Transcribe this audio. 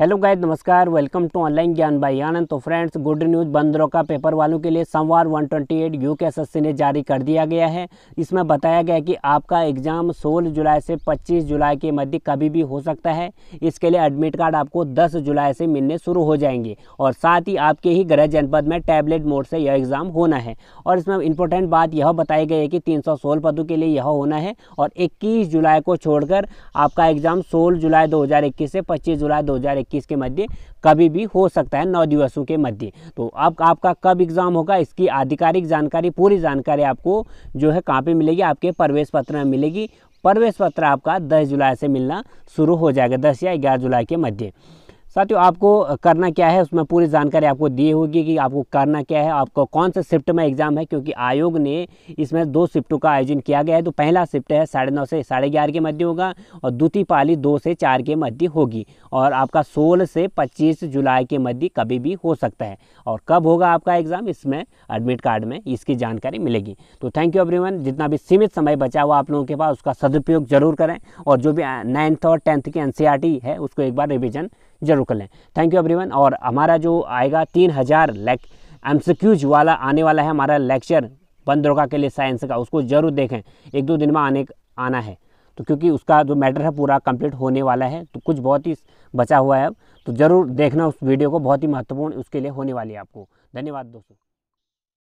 hello guys नमस्कार welcome to online ज्ञान भाई आनंद तो फ्रेंड्स गुड न्यूज़ बंदरों का पेपर वालों के लिए सोमवार 128 यू के एस ने जारी कर दिया गया है इसमें बताया गया कि आपका एग्ज़ाम 16 जुलाई से 25 जुलाई के मध्य कभी भी हो सकता है इसके लिए एडमिट कार्ड आपको 10 जुलाई से मिलने शुरू हो जाएंगे और साथ ही आपके ही गृह जनपद में टैबलेट मोड से यह एग्ज़ाम होना है और इसमें इंपॉर्टेंट बात यह बताई गई है कि तीन पदों के लिए यह होना है और इक्कीस जुलाई को छोड़कर आपका एग्ज़ाम सोलह जुलाई दो से पच्चीस जुलाई दो इक्कीस के मध्य कभी भी हो सकता है नौ दिवसों के मध्य तो अब आपका कब एग्ज़ाम होगा इसकी आधिकारिक जानकारी पूरी जानकारी आपको जो है कहाँ पर मिलेगी आपके प्रवेश पत्र में मिलेगी प्रवेश पत्र आपका दस जुलाई से मिलना शुरू हो जाएगा दस या ग्यारह जुलाई के मध्य साथियों आपको करना क्या है उसमें पूरी जानकारी आपको दी होगी कि आपको करना क्या है आपको कौन सा शिफ्ट में एग्ज़ाम है क्योंकि आयोग ने इसमें दो शिफ्टों का आयोजन किया गया है तो पहला शिफ्ट है साढ़े नौ से साढ़े ग्यारह के मध्य होगा और द्वितीय पाली दो से चार के मध्य होगी और आपका सोलह से पच्चीस जुलाई के मध्य कभी भी हो सकता है और कब होगा आपका एग्ज़ाम इसमें एडमिट कार्ड में इसकी जानकारी मिलेगी तो थैंक यू एवरीवन जितना भी सीमित समय बचा हुआ आप लोगों के पास उसका सदुपयोग जरूर करें और जो भी नाइन्थ और टेंथ की एन है उसको एक बार रिविज़न जरूर ज़रूर कर लें थैंक यू एवरीवन और हमारा जो आएगा तीन हज़ार लेक एम वाला आने वाला है हमारा लेक्चर बंद रोका के लिए साइंस का उसको ज़रूर देखें एक दो दिन में आने आना है तो क्योंकि उसका जो मैटर है पूरा कंप्लीट होने वाला है तो कुछ बहुत ही बचा हुआ है अब तो ज़रूर देखना उस वीडियो को बहुत ही महत्वपूर्ण उसके लिए होने वाली है आपको धन्यवाद दोस्तों